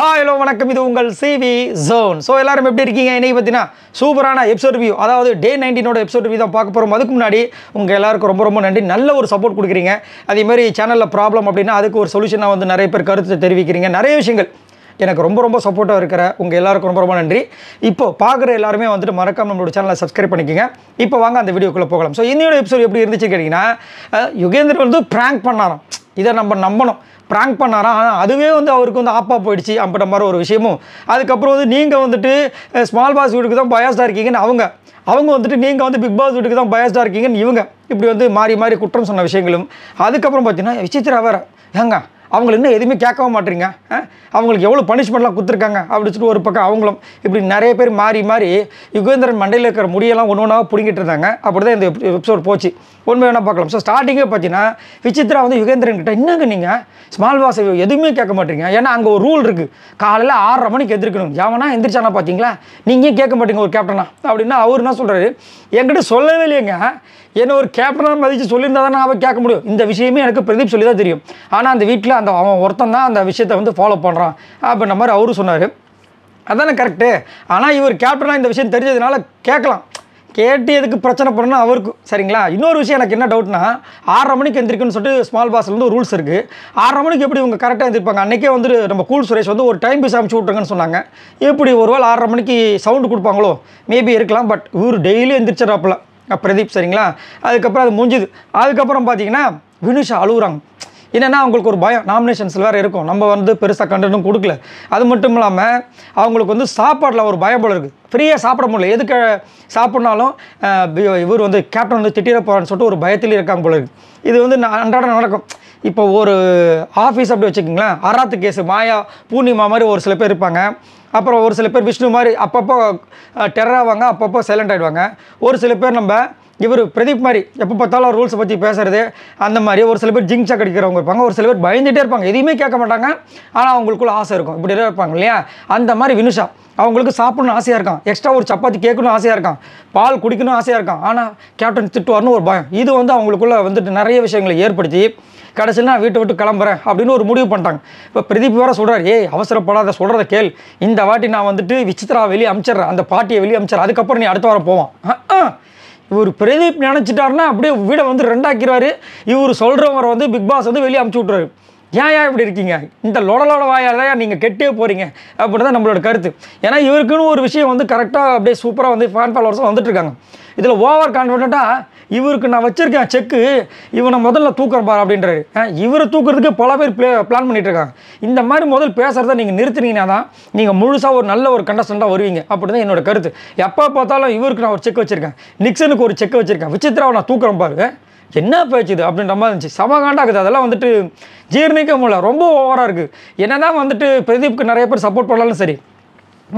hi hello வணக்கம் இது உங்கள் சிவி ஜோன் ஸோ எல்லாரும் எப்படி இருக்கீங்க இன்றைக்கி பார்த்தீங்கன்னா சூப்பரான எபிசோட் ரிவ்யூ அதாவது டே நைன்டீனோட எபிசோட் ரிவ்யூ தான் பார்க்க போகிறோம் அதுக்கு முன்னாடி உங்கள் எல்லாருக்கும் ரொம்ப ரொம்ப நன்றி நல்ல ஒரு சப்போர்ட் கொடுக்குறீங்க அதேமாதிரி சேனலில் ப்ராப்ளம் அப்படின்னா அதுக்கு ஒரு சொல்யூஷனாக வந்து நிறைய பேர் கருத்தை தெரிவிக்கிறீங்க நிறைய விஷயங்கள் எனக்கு ரொம்ப ரொம்ப சப்போர்ட்டாக இருக்கிற உங்கள் எல்லாருக்கும் ரொம்ப ரொம்ப நன்றி இப்போ பார்க்குற எல்லாருமே வந்துட்டு மறக்காமல் நம்மளோட சேனலை சப்ஸ்கிரைப் பண்ணிக்கோங்க இப்போ வாங்க அந்த வீடியோக்குள்ளே போகலாம் ஸோ இன்னொரு எபிசோட் எப்படி இருந்துச்சு கேட்டிங்கன்னா யுகேந்திரன் வந்து ப்ராங்க் பண்ணாராம் இதை நம்ம நம்பணும் ப்ராங்க் பண்ணாரா ஆனால் அதுவே வந்து அவருக்கு வந்து ஆப்பாக போயிடுச்சு அப்படின்ற மாதிரி ஒரு விஷயமும் அதுக்கப்புறம் வந்து நீங்கள் வந்துட்டு ஸ்மால் பாஸ் வீட்டுக்கு தான் பயாஸ்டாக இருக்கீங்கன்னு அவங்க அவங்க வந்துட்டு நீங்கள் வந்து பிக் பாஸ் வீட்டுக்கு தான் பயாஸ்டாக இருக்கீங்கன்னு இவங்க இப்படி வந்து மாறி மாறி குற்றம் சொன்ன விஷயங்களும் அதுக்கப்புறம் பார்த்தீங்கன்னா விசித்திரா வேறு ஏங்க அவங்களை இன்னும் எதுவுமே கேட்கவும் மாட்டீங்க அவங்களுக்கு எவ்வளோ பனிஷ்மெண்ட்லாம் கொடுத்துருக்காங்க அப்படின்னு சொல்லிட்டு ஒரு பக்கம் அவங்களும் இப்படி நிறைய பேர் மாறி மாறி யுகேந்திரன் மண்டையில் இருக்கிற முடியெல்லாம் ஒன்று ஒன்றா பிடிங்கிட்டு இருந்தாங்க அப்படி தான் இந்த எபிசோட் போச்சு உண்மை வேணால் பார்க்கலாம் ஸோ ஸ்டார்டிங்கே பார்த்தீங்கன்னா விசித்ரா வந்து யுகேந்திரன் கிட்ட என்னங்க நீங்கள் ஸ்மால் வாச எதுவுமே கேட்க மாட்டீங்க ஏன்னா அங்கே ஒரு ரூல் இருக்குது காலையில் ஆறரை மணிக்கு எந்திரிக்கணும் எவனா எந்திரிச்சானா பார்த்தீங்களா நீங்கள் கேட்க மாட்டீங்க ஒரு கேப்டனா அப்படின்னா அவர் என்ன சொல்கிறாரு என்கிட்ட சொல்லவே இல்லைங்க என்ன ஒரு கேப்டனாக மதித்து சொல்லியிருந்தால் தான் அவன் கேட்க முடியும் இந்த விஷயமே எனக்கு பிரதீப் சொல்லி தான் தெரியும் ஆனால் அந்த வீட்டில் அந்த அவன் ஒருத்தன் தான் அந்த விஷயத்தை வந்து ஃபாலோ பண்ணுறான் அப்படின்ற மாதிரி அவரும் சொன்னார் அதான் கரெக்டு ஆனால் இவர் கேப்டனாக இந்த விஷயம் தெரிஞ்சதுனால கேட்கலாம் கேட்டு எதுக்கு பிரச்சனை பண்ணணும் அவருக்கு சரிங்களா இன்னொரு விஷயம் எனக்கு என்ன டவுட்னா ஆறரை மணிக்கு எழுந்திருக்குன்னு சொல்லிட்டு ஸ்மால் பாஸ்லேருந்து ரூல்ஸ் இருக்குது ஆறரை மணிக்கு எப்படி இவங்க கரெக்டாக எழுந்திருப்பாங்க அன்றைக்கே வந்து நம்ம கூல் சுரேஷ் வந்து ஒரு டைம் பீஸ் அமைச்சு விட்டுருங்கன்னு சொன்னாங்க எப்படி ஒரு வேளை ஆறரை மணிக்கு சவுண்டு கொடுப்பாங்களோ மேபி இருக்கலாம் பட் இவர் டெய்லி எந்திரிச்சிடறாப்புல பிரதீப் சரிங்களா அதுக்கப்புறம் அது முடிஞ்சுது அதுக்கப்புறம் பார்த்தீங்கன்னா வினுஷா அழுகுறாங்க என்னென்னா அவங்களுக்கு ஒரு பயம் நாமினேஷன்ஸில் வேறு இருக்கும் நம்ம வந்து பெருசாக கண்டனும் கொடுக்கல அது மட்டும் இல்லாமல் அவங்களுக்கு வந்து சாப்பாடில் ஒரு பயம் போல இருக்குது ஃப்ரீயாக சாப்பிட முடியல எதுக்கு சாப்பிட்னாலும் இவர் வந்து கேப்டன் வந்து திட்டிட போகிறான்னு சொல்லிட்டு ஒரு பயத்தில் இருக்காங்க போல இருக்குது இது வந்து அன்றாடம் நடக்கும் இப்போ ஒரு ஆஃபீஸ் அப்படி வச்சுக்கிங்களேன் அராத்து கேஸு மாயா பூர்ணிமா மாதிரி ஒரு சில பேர் இருப்பாங்க அப்புறம் ஒரு சில பேர் விஷ்ணு மாதிரி அப்பப்போ டெரர் ஆவாங்க அப்பப்போ சைலண்ட் ஆகிடுவாங்க ஒரு சில பேர் நம்ம இவர் பிரதீப் மாதிரி எப்போ பார்த்தாலும் ரூல்ஸை பற்றி பேசுகிறது அந்த மாதிரி ஒரு சில பேர் ஜிங்க் சாக் அடிக்கிறவங்க இருப்பாங்க ஒரு சில பேர் பயந்துகிட்டே இருப்பாங்க எதுவுமே கேட்க மாட்டாங்க ஆனால் அவங்களுக்குள்ள ஆசை இருக்கும் இப்படி இருப்பாங்க இல்லையா அந்த மாதிரி வினுஷா அவங்களுக்கு சாப்பிடணும் ஆசையாக இருக்கான் எக்ஸ்ட்ரா ஒரு சப்பாத்தி கேட்கணும் ஆசையாக இருக்கான் பால் குடிக்கணும் ஆசையாக இருக்கான் ஆனால் கேப்டன் திட்டுவார்னு ஒரு பயம் இது வந்து அவங்களுக்குள்ளே வந்துட்டு நிறைய விஷயங்களை ஏற்படுத்தி கடைசியில் நான் வீட்டை விட்டு கிளம்புறேன் அப்படின்னு ஒரு முடிவு பண்ணிட்டாங்க இப்போ பிரதீப் வேறு சொல்கிறார் ஏய் அவசரப்படாத சொல்கிறத கேள் இந்த வாட்டி நான் வந்துட்டு விசித்ரா வெளியே அமிச்சிட்றேன் அந்த பாட்டியை வெளியே அமிச்சிடறேன் அதுக்கப்புறம் நீ அடுத்த வாரம் போவான் இவர் பிரதீப் நினச்சிட்டாருன்னா அப்படியே வீடை வந்து ரெண்டாக்கிடுவார் இவர் சொல்கிறவரை வந்து பிக் பாஸ் வந்து வெளியே அமுச்சு ஏன் ஏன் இப்படி இருக்கீங்க இந்த லொடலோட வாயால் தான் நீங்கள் கெட்டே போகிறீங்க அப்படின்னு தான் நம்மளோட கருத்து ஏன்னா இவருக்குன்னு ஒரு விஷயம் வந்து கரெக்டாக அப்படியே சூப்பராக வந்து ஃபேன் ஃபாலோவர்ஸும் வந்துட்டுருக்காங்க இதில் ஓவர் கான்ஃபிடண்ட்டாக இவருக்கு நான் வச்சுருக்கேன் செக்கு இவனை முதல்ல தூக்குறேன் அப்படின்றாரு இவரை தூக்குறதுக்கு பல பேர் பிளே பிளான் பண்ணிகிட்டு இருக்காங்க இந்த மாதிரி முதல் பேசுகிறத நீங்கள் நிறுத்தினீங்கன்னா தான் நீங்கள் முழுசாக ஒரு நல்ல ஒரு கண்டஸ்டண்ட்டாக வருவீங்க அப்படி தான் என்னோட கருத்து எப்போ பார்த்தாலும் இவருக்கு நான் ஒரு செக் வச்சுருக்கேன் நிக்சனுக்கு ஒரு செக் வச்சுருக்கேன் விசித்ராவை நான் தூக்குறேன் என்ன பேச்சுது அப்படின்ற மாதிரி இருந்துச்சு செம இருக்குது அதெல்லாம் வந்துட்டு ஜீர்ணிக்க முடியல ரொம்ப ஓவராக இருக்குது என்ன தான் வந்துட்டு பிரதீப்க்கு நிறைய பேர் சப்போர்ட் பண்ணாலும் சரி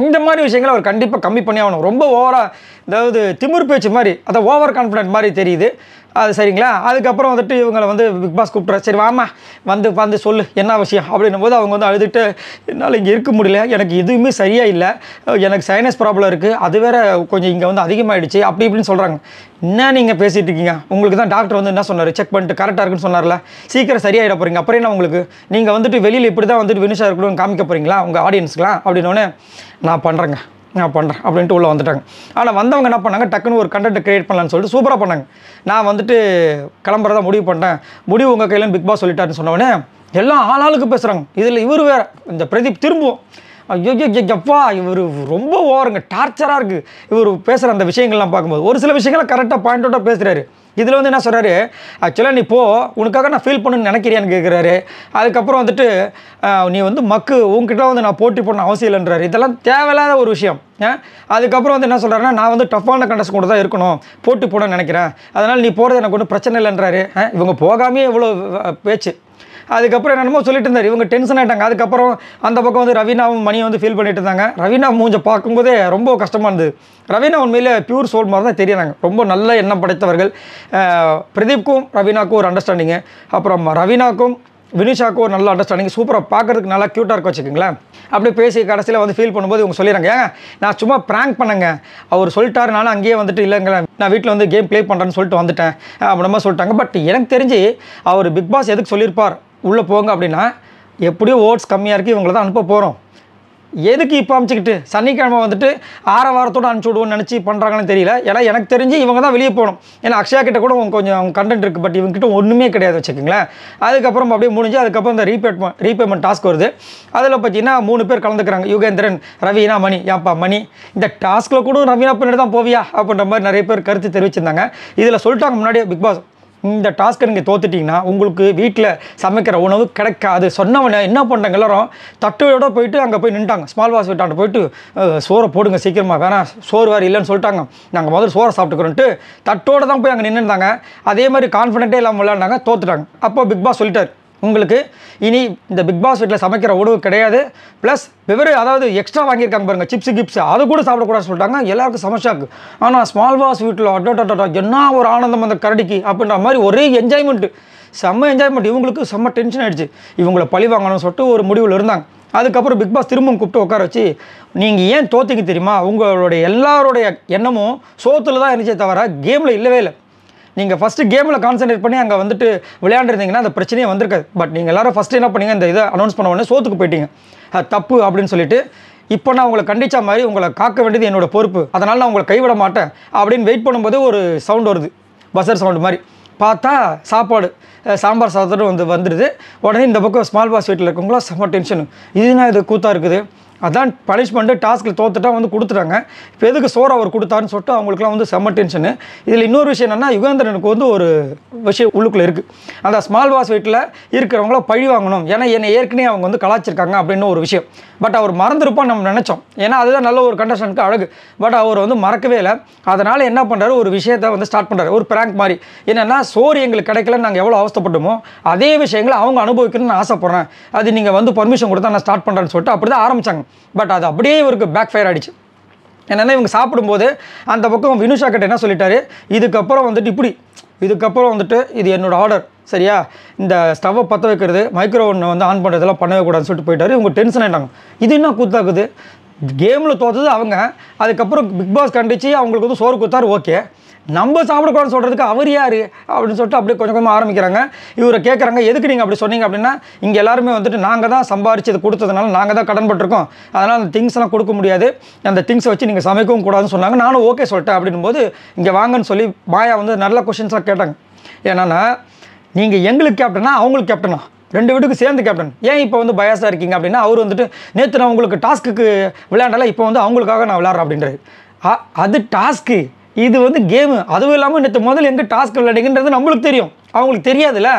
இந்த மாதிரி விஷயங்களை அவர் கண்டிப்பாக கம்மி பண்ணி ஆகணும் ரொம்ப ஓவராக அதாவது திமிர் பேச்சு மாதிரி அதை ஓவர் கான்ஃபிடென்ட் மாதிரி தெரியுது அது சரிங்களா அதுக்கப்புறம் வந்துட்டு இவங்களை வந்து பிக் பாஸ் கூப்பிட்ற சரி வாமா வந்து வந்து சொல்லு என்ன விஷயம் அப்படின்னும் போது அவங்க வந்து அழுதுட்டு என்னால் இங்கே இருக்க முடியல எனக்கு எதுவுமே சரியாக இல்லை எனக்கு சைனஸ் ப்ராப்ளம் இருக்குது அது வேற கொஞ்சம் இங்கே வந்து அதிகமாகிடுச்சு அப்படி இப்படின்னு சொல்கிறாங்க என்ன நீங்கள் பேசிகிட்டு இருக்கீங்க உங்களுக்கு தான் டாக்டர் வந்து என்ன சொன்னார் செக் பண்ணிட்டு கரெக்டாக இருக்குன்னு சொன்னார்ல சீக்கிரம் சரியாயிட போகிறீங்க அப்புறம் என்ன உங்களுக்கு நீங்கள் வந்துட்டு வெளியில் இப்படி தான் வந்துட்டு வினிஷாக இருக்கணும்னு காமிக்க போகிறீங்களா உங்கள் ஆடியன்ஸ்க்குலாம் அப்படின்னோடனே நான் பண்ணுறேங்க நான் பண்ணுறேன் அப்படின்ட்டு உள்ளே வந்துட்டாங்க ஆனால் வந்தவங்க என்ன பண்ணாங்க டக்குன்னு ஒரு கண்டென்ட் க்ரியேட் பண்ணலான்னு சொல்லிட்டு சூப்பராக பண்ணாங்க நான் வந்துட்டு கிளம்புறதா முடிவு பண்ணிட்டேன் முடிவு உங்கள் கையிலன்னு பிக் பாஸ் சொல்லிட்டாருன்னு சொன்னோடனே எல்லாம் ஆளாளுக்கு பேசுகிறாங்க இதில் இவர் வேறு இந்த பிரதீப் திரும்புவோம் ஐயோ ஐயப்பா இவர் ரொம்ப ஓவருங்க டார்ச்சராக இருக்குது இவர் பேசுகிற அந்த விஷயங்கள்லாம் பார்க்கும்போது ஒரு சில விஷயங்களை கரெக்டாக பாயிண்ட் அவுட்டாக பேசுகிறாரு இதில் வந்து என்ன சொல்கிறாரு ஆக்சுவலாக நீ போ உனக்காக நான் ஃபீல் பண்ணுன்னு நினைக்கிறியான்னு கேட்குறாரு அதுக்கப்புறம் வந்துட்டு நீ வந்து மக்கு உங்ககிட்ட வந்து நான் போட்டி போடணும் அவசியம் இல்லைன்றாரு இதெல்லாம் தேவையில்லாத ஒரு விஷயம் அதுக்கப்புறம் வந்து என்ன சொல்கிறாருன்னா நான் வந்து டஃப்பான கண்டஸ்ட் கூட தான் இருக்கணும் போட்டி போடணும்னு நினைக்கிறேன் அதனால் நீ போகிறது எனக்கு ஒன்றும் பிரச்சனை இல்லைன்றாரு இவங்க போகாமே இவ்வளோ பேச்சு அதுக்கப்புறம் என்னென்னமோ சொல்லிட்டு இருந்தார் இவங்க டென்ஷன் ஆகிட்டாங்க அதுக்கப்புறம் அந்த பக்கம் வந்து ரவீனாவும் மணியை வந்து ஃபீல் பண்ணிட்டு இருந்தாங்க ரவீனா மூஞ்சை பார்க்கும்போதே ரொம்ப கஷ்டமாக இருந்தது ரவீனா உண்மையில் பியூர் சோல் மாதிரி தான் தெரியுறாங்க ரொம்ப நல்ல எண்ணம் படைத்தவர்கள் பிரதீப்க்கும் ரவீனாக்கும் ஒரு அண்டர்ஸ்டாண்டிங்கு அப்புறம் ரவீனாக்கும் வினிஷாக்கும் ஒரு நல்ல அண்டர்ஸ்டாண்டிங் சூப்பராக பார்க்குறதுக்கு நல்லா க்யூட்டாக இருக்க வச்சுக்கோங்களேன் அப்படி பேசி கடைசியில் வந்து ஃபீல் பண்ணும்போது இவங்க சொல்லிடுறாங்க ஏங்க நான் சும்மா ப்ராங்க் பண்ணுங்க அவர் சொல்லிட்டாருனால அங்கேயே வந்துட்டு இல்லைங்களேன் நான் வீட்டில் வந்து கேம் ப்ளே பண்ணுறேன்னு சொல்லிட்டு வந்துட்டேன் அப்படின்னா சொல்லிட்டாங்க பட் எனக்கு தெரிஞ்சு அவர் பிக் பாஸ் எதுக்கு சொல்லியிருப்பார் உள்ளே போங்க அப்படின்னா எப்படியோ ஓட்ஸ் கம்மியாக இருக்குது இவங்கள தான் அனுப்ப போகிறோம் எதுக்கு இப்போ அமுச்சிக்கிட்டு சனிக்கிழமை வந்துட்டு ஆற வாரத்தோடு அனுப்பிச்சி விடுவோம்னு நினச்சி பண்ணுறாங்கன்னு தெரியல ஏன்னா எனக்கு தெரிஞ்சு இவங்க தான் வெளியே போகணும் ஏன்னா அக்ஷயா கிட்ட கூட உங்களுக்கு கொஞ்சம் கண்டென்ட் இருக்குது பட் இவங்ககிட்ட ஒன்றுமே கிடையாது வச்சுக்கோங்களேன் அதுக்கப்புறம் அப்படியே முடிஞ்சு அதுக்கப்புறம் இந்த ரீபேட்மெண்ட் ரீபேமெண்ட் டாஸ்க் வருது அதில் பார்த்தீங்கன்னா மூணு பேர் கலந்துக்கிறாங்க யுகேந்திரன் ரவீனா மணி யாப்பா மணி இந்த டாஸ்கில் கூட ரவீனா பின்னாடி தான் போவியா அப்படின்ற மாதிரி நிறைய பேர் கருத்து தெரிவிச்சிருந்தாங்க இதில் சொல்லிட்டாங்க முன்னாடியே பிக் பாஸ் இந்த டாஸ்க்கை நீங்கள் தோத்துட்டிங்கன்னா உங்களுக்கு வீட்டில் சமைக்கிற உணவு கிடைக்காது சொன்னவன என்ன பண்ணுறாங்க எல்லாரும் தட்டையோட போயிட்டு அங்கே போய் நின்ட்டாங்க ஸ்மால் வாஸ் வீட்டாண்ட போயிட்டு சோறை போடுங்க சீக்கிரமாக வேணாம் சோறு வேறு இல்லைன்னு சொல்லிட்டாங்க நாங்கள் முதல்ல சோறை சாப்பிட்டுக்கிறோன்ட்டு தட்டோடு தான் போய் அங்கே நின்றுருந்தாங்க அதே மாதிரி கான்ஃபிடென்ட்டே இல்லாமல் விளையாண்டாங்க தோத்துட்டாங்க அப்போ பிக் பாஸ் சொல்லிட்டார் உங்களுக்கு இனி இந்த பிக் பாஸ் வீட்டில் சமைக்கிற உணவு கிடையாது ப்ளஸ் வெவ்வேறு அதாவது எக்ஸ்ட்ரா வாங்கியிருக்காங்க பாருங்கள் சிப்ஸு கிப்ஸ் அது கூட சாப்பிடக்கூடாதுன்னு சொல்லிட்டாங்க எல்லாருக்கும் சமஷாக்கு ஆனால் ஸ்மால் பாஸ் வீட்டில் அட்டோட்டோட்டோ என்ன ஒரு ஆனந்தம் அந்த கரடிக்கு அப்படின்ற மாதிரி ஒரே என்ஜாய்மெண்ட்டு செம்ம என்ஜாய்மெண்ட் இவங்களுக்கு செம்ம டென்ஷன் ஆகிடுச்சு இவங்களை பழி வாங்கணும்னு சொல்லிட்டு ஒரு முடிவில் இருந்தாங்க அதுக்கப்புறம் பிக் பாஸ் திரும்பவும் கூப்பிட்டு உட்கார வச்சு நீங்கள் ஏன் தோற்றுக்கு தெரியுமா உங்களுடைய எல்லாருடைய எண்ணமும் சோத்தில் தான் இருந்துச்சே தவிர கேமில் இல்லவே இல்லை நீங்கள் ஃபஸ்ட்டு கேமில் கான்சன்ட்ரேட் பண்ணி அங்கே வந்துட்டு விளையாண்டுருந்தீங்கன்னா அந்த பிரச்சனையே வந்திருக்காது பட் நீங்கள் எல்லோரும் ஃபஸ்ட்டு என்ன பண்ணீங்க இந்த இதை அனௌன்ஸ் பண்ண உடனே சோத்துக்கு போயிட்டீங்க தப்பு அப்படின்னு சொல்லிட்டு இப்போ நான் உங்களை கண்டித்த மாதிரி உங்களை காக்க வேண்டியது என்னோட பொறுப்பு அதனால் நான் உங்களை கைவிட மாட்டேன் அப்படின்னு வெயிட் பண்ணும்போது ஒரு சவுண்ட் வருது பஸ்ஸர் சவுண்டு மாதிரி பார்த்தா சாப்பாடு சாம்பார் சாதத்தோடு வந்து வந்துடுது உடனே இந்த பக்கம் ஸ்மால் பாஸ் வீட்டில் இருக்கவங்களாம் செம்ம டென்ஷனு இதுனா இது கூத்தாக இருக்குது அதான் பனிஷ்மெண்ட்டு டாஸ்க்கில் தோத்துட்டா வந்து கொடுத்துட்டாங்க இப்போ எதுக்கு சோறு அவர் கொடுத்தாருன்னு சொல்லிட்டு அவங்களுக்குலாம் வந்து செம்ம டென்ஷனு இதில் இன்னொரு விஷயம் என்னென்னா யுகேந்திரனுக்கு வந்து ஒரு விஷயம் உள்ளுக்குள்ளே இருக்குது அந்த ஸ்மால் பாஸ் வீட்டில் இருக்கிறவங்கள பழி வாங்கணும் ஏன்னா என்னை ஏற்கனவே அவங்க வந்து கலாச்சிருக்காங்க அப்படின்னு ஒரு விஷயம் பட் அவர் மறந்துருப்பா நம்ம நினச்சோம் ஏன்னா அதுதான் நல்ல ஒரு கண்டஷனுக்கு அழகு பட் அவர் வந்து மறக்கவே இல்லை அதனால் என்ன பண்ணுறாரு ஒரு விஷயத்தை வந்து ஸ்டார்ட் பண்ணுறாரு ஒரு பிராங்க் மாதிரி என்னென்னா சோறு எங்களுக்கு கிடைக்கல நாங்கள் எவ்வளோ அவஸ்தப்பட்டுமோ அதே விஷயங்களை அவங்க அனுபவிக்கணும்னு ஆசைப்பட்றேன் அது நீங்கள் வந்து பர்மிஷன் கொடுத்தா நான் ஸ்டார்ட் பண்ணுறேன்னு சொல்லிட்டு அப்படி தான் ஆரம்பித்தாங்க பட் அது அப்படியே இவருக்கு பேக் ஃபயர் ஆகிடுச்சு என்னென்னா இவங்க சாப்பிடும்போது அந்த பக்கம் வினுஷா கிட்ட என்ன சொல்லிட்டாரு இதுக்கப்புறம் வந்துட்டு இப்படி இதுக்கப்புறம் வந்துட்டு இது என்னோடய ஆர்டர் சரியா இந்த ஸ்டவ்வை பற்ற வைக்கிறது மைக்ரோ வந்து ஆன் பண்ணுறதெல்லாம் பண்ணவே கூடாதுன்னு சொல்லிட்டு போயிட்டாரு இவங்க டென்ஷன் ஆகிட்டாங்க இது என்ன கூத்தாக்குது கேமில் தோத்தது அவங்க அதுக்கப்புறம் பிக் பாஸ் கண்டிச்சு அவங்களுக்கு வந்து சோறு கொடுத்தாரு ஓகே நம்ம சாப்பிடக்கூடாதுன்னு சொல்கிறதுக்கு அவர் யார் அப்படின்னு சொல்லிட்டு அப்படியே கொஞ்சம் கொஞ்சமாக ஆரம்பிக்கிறாங்க இவரை கேட்குறாங்க எதுக்கு நீங்கள் அப்படி சொன்னீங்க அப்படின்னா இங்கே எல்லாருமே வந்துட்டு நாங்கள் தான் சம்பாரிச்சு கொடுத்ததுனால நாங்கள் தான் கடன் பட்டிருக்கோம் அதனால் அந்த திங்ஸ்லாம் கொடுக்க முடியாது அந்த திங்ஸை வச்சு நீங்கள் சமைக்கவும் கூடாதுன்னு சொன்னாங்க நானும் ஓகே சொல்லிட்டேன் அப்படின்னும் போது இங்கே வாங்கன்னு சொல்லி மாயா வந்து நல்ல கொஷின்ஸ்லாம் கேட்டாங்க ஏன்னா நீங்கள் எங்களுக்கு கேப்டனா அவங்களுக்கு கேப்டனா ரெண்டு வீட்டுக்கு சேர்ந்து கேப்டன் ஏன் இப்போ வந்து பயாசாக இருக்கீங்க அப்படின்னா அவர் வந்துட்டு நேற்று நான் உங்களுக்கு டாஸ்க்குக்கு விளையாண்டல இப்போ வந்து அவங்களுக்காக நான் விளாட்றேன் அப்படின்றது அது டாஸ்க்கு இது வந்து கேமு அதுவும் இல்லாமல் நேற்று முதல் எங்கே டாஸ்க் விளையாடுங்கிறது நம்மளுக்கு தெரியும் அவங்களுக்கு தெரியாதுல்ல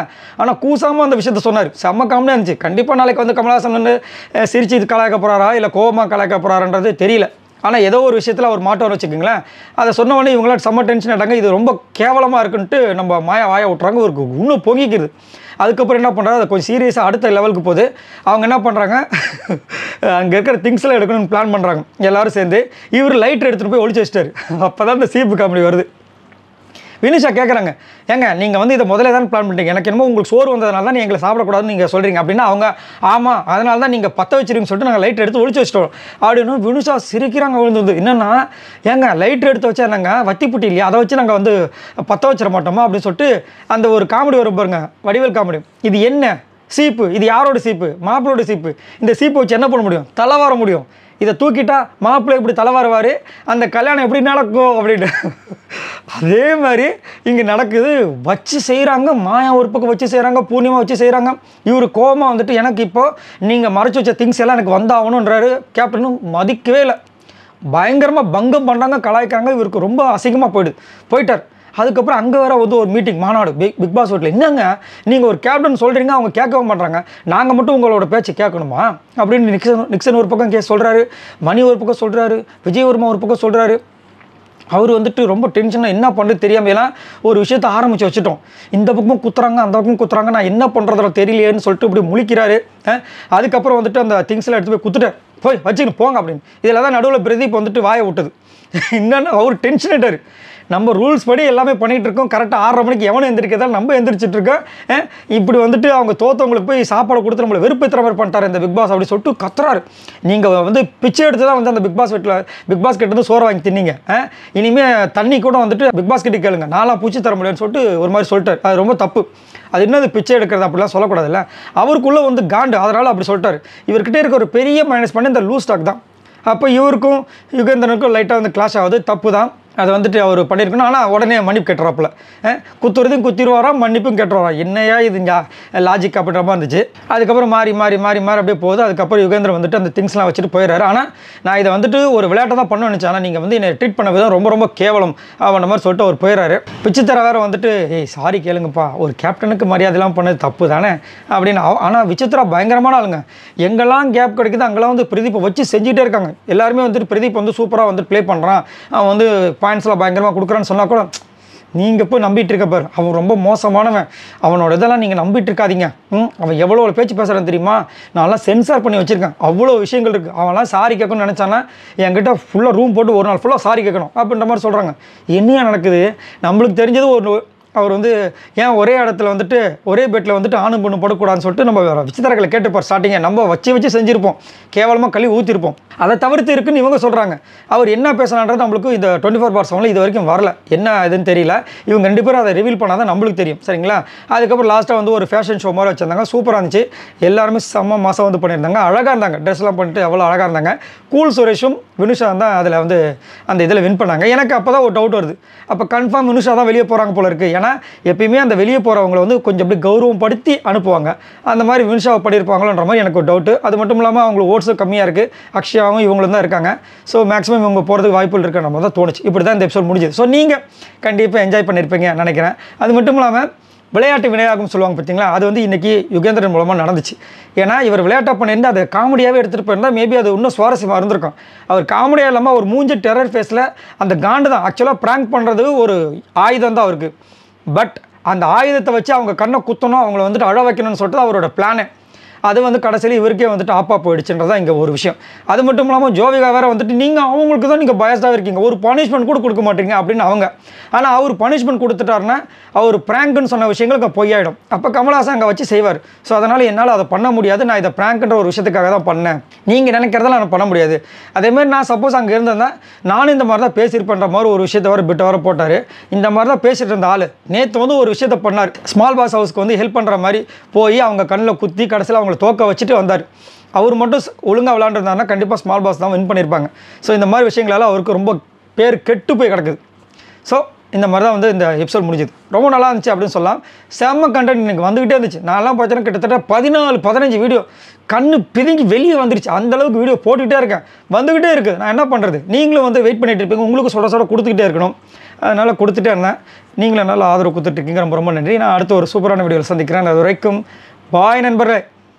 ஆனால் கூசாமல் அந்த விஷயத்த சொன்னார் செம்ம காமெடியாக இருந்துச்சு கண்டிப்பாக நாளைக்கு வந்து கமலஹாசன் வந்து சிரிச்சு இது கலாய்க்க போகிறாரா இல்லை கோபமாக கலாய்க்க போகிறாரன்றது தெரியல ஆனால் ஏதோ ஒரு விஷயத்தில் அவர் மாட்டோம்னு வச்சுக்கோங்களேன் அதை சொன்னவொடனே உடனே இவங்களாம் செம்ம டென்ஷன் ஆட்டாங்க இது ரொம்ப கேவலமாக இருக்குன்ட்டு நம்ம மாய வாய விட்றாங்க ஒரு இன்னும் பொங்கிக்கிறது அதுக்கப்புறம் என்ன பண்ணுறாங்க அதை கொஞ்சம் சீரியஸாக அடுத்த லெவலுக்கு போகுது அவங்க என்ன பண்ணுறாங்க அங்கே இருக்கிற திங்ஸ்லாம் எடுக்கணும்னு பிளான் பண்ணுறாங்க எல்லோரும் சேர்ந்து இவர் லைட்டர் எடுத்துகிட்டு போய் ஒழிச்சு வச்சிட்டாரு அப்போ தான் இந்த சீப்பு காமெடி வருது வினிஷா கேட்குறாங்க ஏங்க நீங்கள் வந்து இதை முதலே தான் பிளான் பண்ணிட்டீங்க எனக்கு என்னமோ உங்களுக்கு சோறு வந்ததுனால தான் எங்களை சாப்பிடக்கூடாதுன்னு நீங்கள் சொல்கிறீங்க அப்படின்னா அவங்க ஆமாம் அதனால தான் நீங்கள் பற்ற வச்சிருக்கீங்கன்னு சொல்லிட்டு நாங்கள் லைட் எடுத்து ஒழிச்சு வச்சுட்டோம் அப்படின்னு வினுஷா சிரிக்கிறாங்க விழுந்து வந்து என்னென்னா ஏங்க லைட் எடுத்து வச்சா நாங்கள் வத்திப்புட்டி இல்லையா அதை வச்சு நாங்கள் வந்து பற்ற வச்சிட மாட்டோமா அப்படின்னு சொல்லிட்டு அந்த ஒரு காமெடி வரும் பாருங்க வடிவேல் காமெடி இது என்ன சீப்பு இது யாரோட சீப்பு மாப்பிளோட சீப்பு இந்த சீப்பை வச்சு என்ன பண்ண முடியும் தலை வர முடியும் இதை தூக்கிட்டா மாப்பிள்ளை இப்படி தலை அந்த கல்யாணம் எப்படி நடக்கும் அப்படின்ட்டு அதே மாதிரி இங்கே நடக்குது வச்சு செய்கிறாங்க மாயா ஒரு பக்கம் வச்சு செய்கிறாங்க பூர்ணிமா வச்சு செய்கிறாங்க இவர் கோபமாக வந்துட்டு எனக்கு இப்போது நீங்கள் மறைச்சி வச்ச திங்ஸ் எல்லாம் எனக்கு வந்தாகணுன்றாரு கேப்டனும் மதிக்கவே இல்லை பயங்கரமாக பங்கம் பண்ணுறாங்க கலாய்க்கிறாங்க இவருக்கு ரொம்ப அசிங்கமாக போயிடுது போயிட்டார் அதுக்கப்புறம் அங்கே வேற வந்து ஒரு மீட்டிங் மாநாடு பிக் பிக் பாஸ் வீட்டில் என்னங்க நீங்கள் ஒரு கேப்டன் சொல்கிறீங்க அவங்க கேட்கவும் பண்ணுறாங்க நாங்கள் மட்டும் உங்களோட பேச்சு கேட்கணுமா அப்படின்னு நிக்சன் நிக்சன் ஒரு பக்கம் கே சொல்கிறாரு மணி ஒரு பக்கம் சொல்கிறாரு விஜயவர்மா ஒரு பக்கம் சொல்கிறாரு அவர் வந்துட்டு ரொம்ப டென்ஷனாக என்ன பண்ணுறது தெரியாமலாம் ஒரு விஷயத்த ஆரம்பித்து வச்சுட்டோம் இந்த பக்கமும் குத்துறாங்க அந்த பக்கமும் குத்துறாங்க நான் என்ன பண்ணுறதுல தெரியலையேன்னு சொல்லிட்டு இப்படி முழிக்கிறாரு அதுக்கப்புறம் வந்துட்டு அந்த திங்ஸ்லாம் எடுத்து போய் குத்துட்டேன் போய் வச்சுக்கணும் போங்க அப்படின்னு இதில் தான் நடுவில் பிரதீப் வந்துட்டு வாயை விட்டது என்னென்னா அவர் டென்ஷன் ஆகிட்டார் நம்ம ரூல்ஸ் படி எல்லாமே பண்ணிகிட்டு இருக்கோம் கரெக்டாக ஆறரை மணிக்கு எவனும் எந்திரிக்கிறதால நம்ம எந்திரிச்சிட்டு இருக்கோம் இப்படி வந்துட்டு அவங்க தோத்தவங்களுக்கு போய் சாப்பாடு கொடுத்து நம்மளை வெறுப்பு மாதிரி பண்ணிட்டார் இந்த பிக் பாஸ் அப்படி சொல்லிட்டு கத்துறாரு நீங்கள் வந்து பிச்சை எடுத்து தான் வந்து அந்த பிக்பாஸ் வீட்டில் பிக் பாஸ் கிட்ட சோறு வாங்கி தின்னீங்க இனிமேல் தண்ணி கூட வந்துட்டு பிக்பாஸ் பாஸ் கிட்ட கேளுங்க நாலாம் பூச்சி தர முடியும்னு சொல்லிட்டு ஒரு மாதிரி சொல்லிட்டார் அது ரொம்ப தப்பு அது என்னது பிச்சை எடுக்கிறது அப்படிலாம் சொல்லக்கூடாதுல்ல அவருக்குள்ளே வந்து காண்டு அதனால் அப்படி சொல்லிட்டார் இவர்கிட்ட இருக்க ஒரு பெரிய மைனஸ் பண்ணி இந்த லூஸ் ஸ்டாக் தான் அப்போ இவருக்கும் யுகேந்திரனுக்கும் லைட்டாக வந்து கிளாஷ் ஆகுது தப்பு தான் அதை வந்துட்டு அவர் பண்ணியிருக்கணும் ஆனால் உடனே மன்னிப்பு கெட்டுறாப்புல குத்துறதும் குத்திடுவாரா மன்னிப்பும் கெட்டுறாராம் என்னையா இது லாஜிக் அப்படின்ற மாதிரி இருந்துச்சு அதுக்கப்புறம் மாறி மாறி மாறி மாறி அப்படியே போகுது அதுக்கப்புறம் யுகேந்திரன் வந்துட்டு அந்த திங்ஸ்லாம் வச்சுட்டு போயிடுறாரு ஆனால் நான் இதை வந்துட்டு ஒரு விளையாட்டை தான் பண்ண நினச்சேன் ஆனால் நீங்கள் வந்து என்னை ட்ரீட் பண்ண விதம் ரொம்ப ரொம்ப கேவலம் அப்படின்ற மாதிரி சொல்லிட்டு அவர் போயிடுறாரு விச்சித்திர வேறு வந்துட்டு ஏய் சாரி கேளுங்கப்பா ஒரு கேப்டனுக்கு மரியாதைலாம் பண்ணது தப்பு தானே அப்படின்னு ஆனால் விசித்திரா பயங்கரமான ஆளுங்க எங்கெல்லாம் கேப் கிடைக்குது அங்கெல்லாம் வந்து பிரதீப்பை வச்சு செஞ்சுட்டே இருக்காங்க எல்லாருமே வந்துட்டு பிரதீப் வந்து சூப்பராக வந்துட்டு ப்ளே பண்ணுறான் அவன் வந்து பாயிண்ட்ஸ்லாம் பயங்கரமாக கொடுக்குறான்னு சொன்னால் கூட நீங்கள் போய் நம்பிட்டு இருக்க பாரு அவன் ரொம்ப மோசமானவன் அவனோட இதெல்லாம் நீங்கள் நம்பிட்டு இருக்காதீங்க ம் அவன் எவ்வளோ பேச்சு பேசுகிறான் தெரியுமா நான்லாம் சென்சார் பண்ணி வச்சுருக்கேன் அவ்வளோ விஷயங்கள் இருக்குது அவன்லாம் சாரி கேட்கணும்னு நினச்சானா என்கிட்ட ஃபுல்லாக ரூம் போட்டு ஒரு நாள் ஃபுல்லாக சாரி கேட்கணும் அப்படின்ற மாதிரி சொல்கிறாங்க என்னையா நடக்குது நம்மளுக்கு தெரிஞ்சது ஒரு அவர் வந்து ஏன் ஒரே இடத்துல வந்துட்டு ஒரே பெட்டில் வந்துட்டு ஆணும் பொண்ணு போடக்கூடாதுன்னு சொல்லிட்டு நம்ம விசித்திரர்களை கேட்டுப்பார் ஸ்டார்டிங்க நம்ம வச்சு வச்சு செஞ்சுருப்போம் கேவலமாக கழி ஊற்றிருப்போம் அதை தவிர்த்து இருக்குன்னு இவங்க சொல்கிறாங்க அவர் என்ன பேசலான்றது நம்மளுக்கு இந்த டுவெண்ட்டி ஃபோர் பார் செவனில் இது வரைக்கும் வரல என்ன இதுன்னு தெரியல இவங்க ரெண்டு பேரும் அதை ரிவீல் பண்ணால் தான் நம்மளுக்கு தெரியும் சரிங்களா அதுக்கப்புறம் லாஸ்ட்டாக வந்து ஒரு ஃபேஷன் ஷோ மாதிரி வச்சுருந்தாங்க சூப்பராக இருந்துச்சு எல்லாருமே செம்ம மாதம் வந்து பண்ணியிருந்தாங்க அழகாக இருந்தாங்க ட்ரெஸ்லாம் பண்ணிட்டு எவ்வளோ அழகாக இருந்தாங்க கூல் சுரேஷும் வினுஷா தான் அதில் வந்து அந்த இதில் வின் பண்ணாங்க எனக்கு அப்போ தான் ஒரு டவுட் வருது அப்போ கன்ஃபார்ம் வினுஷா தான் வெளியே போகிறாங்க போல இருக்குது ஏன்னா எப்பயுமே அந்த வெளியே போகிறவங்கள வந்து கொஞ்சம் அப்படி கௌரவப்படுத்தி அனுப்புவாங்க அந்த மாதிரி வின்ஷாவை படிப்பாங்களோன்ற மாதிரி எனக்கு ஒரு டவுட்டு அது மட்டும் இல்லாமல் அவங்களுக்கு ஓட்ஸும் கம்மியாக இருக்குது அக்ஷயாவும் இவங்களும் தான் இருக்காங்க ஸோ மேக்ஸிமம் இவங்க போகிறதுக்கு வாய்ப்புகள் இருக்க நம்ம தான் தோணுச்சு இப்படி தான் இந்த எபிசோட் முடிஞ்சது ஸோ நீங்கள் கண்டிப்பாக என்ஜாய் பண்ணியிருப்பீங்க நினைக்கிறேன் அது மட்டும் இல்லாமல் விளையாட்டு வினையாகும் சொல்லுவாங்க பார்த்தீங்களா அது வந்து இன்றைக்கி யுகேந்திரன் மூலமாக நடந்துச்சு ஏன்னா இவர் விளையாட்டாக பண்ணியிருந்து அதை காமெடியாகவே எடுத்துகிட்டு போயிருந்தால் மேபி அது இன்னும் சுவாரஸ்யமாக இருந்திருக்கும் அவர் காமெடியாக இல்லாமல் ஒரு மூஞ்சி டெரர் ஃபேஸில் அந்த காண்டு தான் ஆக்சுவலாக ப்ராங்க் பண்ணுறது ஒரு ஆயுதம் தான் அவருக்கு பட் அந்த ஆயுதத்தை வச்சு அவங்க கண்ணை குத்தணும் அவங்கள வந்துட்டு அழ வைக்கணும்னு சொல்லிட்டு அவரோட பிளானு அது வந்து கடைசியில் இவருக்கே வந்துட்டு ஆப்பா போயிடுச்சுன்றதான் இங்கே ஒரு விஷயம் அது மட்டும் இல்லாமல் ஜோவிகா வேறு வந்துட்டு நீங்கள் அவங்களுக்கு தான் நீங்கள் பயஸ்டாக இருக்கீங்க ஒரு பனிஷ்மெண்ட் கூட கொடுக்க மாட்டீங்க அப்படின்னு அவங்க ஆனால் அவர் பனிஷ்மெண்ட் கொடுத்துட்டாருன்னா அவர் பிராங்க்னு சொன்ன விஷயங்களுக்கு பொய்யாயிடும் அப்போ கமலாசன் அங்கே வச்சு செய்வார் ஸோ அதனால் என்னால் அதை பண்ண முடியாது நான் இதை பிராங்க்ன்ற ஒரு விஷயத்துக்காக தான் பண்ணேன் நீங்கள் நினைக்கிறதெல்லாம் நான் பண்ண முடியாது அதேமாதிரி நான் சப்போஸ் அங்கே இருந்தேன் நானும் இந்த மாதிரி தான் பேசியிருப்பேன்ற மாதிரி ஒரு விஷயத்தை வர பிட்ட வர போட்டார் இந்த மாதிரி தான் பேசிகிட்டு இருந்த ஆள் நேற்று வந்து ஒரு விஷயத்தை பண்ணார் ஸ்மால் பாஸ் ஹவுஸ்க்கு வந்து ஹெல்ப் பண்ணுற மாதிரி போய் அவங்க கண்ணில் குத்தி கடைசியில் அவங்க அவங்களை தோக்க வச்சுட்டு வந்தார் அவர் மட்டும் ஒழுங்காக விளாண்டுருந்தாருன்னா கண்டிப்பாக ஸ்மால் பாஸ் தான் வின் பண்ணியிருப்பாங்க ஸோ இந்த மாதிரி விஷயங்களால் அவருக்கு ரொம்ப பேர் கெட்டு போய் கிடக்குது ஸோ இந்த மாதிரி தான் வந்து இந்த எபிசோட் முடிஞ்சது ரொம்ப நல்லா இருந்துச்சு அப்படின்னு சொல்லலாம் செம்ம கண்டென்ட் எனக்கு வந்துக்கிட்டே இருந்துச்சு நான்லாம் பார்த்தீங்கன்னா கிட்டத்தட்ட பதினாலு பதினஞ்சு வீடியோ கண்ணு பிதுங்கி வெளியே வந்துருச்சு அந்தளவுக்கு வீடியோ போட்டுக்கிட்டே இருக்கேன் வந்துக்கிட்டே இருக்குது நான் என்ன பண்ணுறது நீங்களும் வந்து வெயிட் பண்ணிகிட்டு இருப்பீங்க உங்களுக்கு சொல்ல சொல்ல கொடுத்துக்கிட்டே இருக்கணும் அதனால் கொடுத்துட்டே இருந்தேன் நீங்களும் நல்லா ஆதரவு கொடுத்துட்ருக்கீங்க ரொம்ப ரொம்ப நன்றி நான் அடுத்த ஒரு சூப்பரான வீடியோவில் சந்திக்கிறேன் அது வரைக்கும் பாய் நண்பர்களே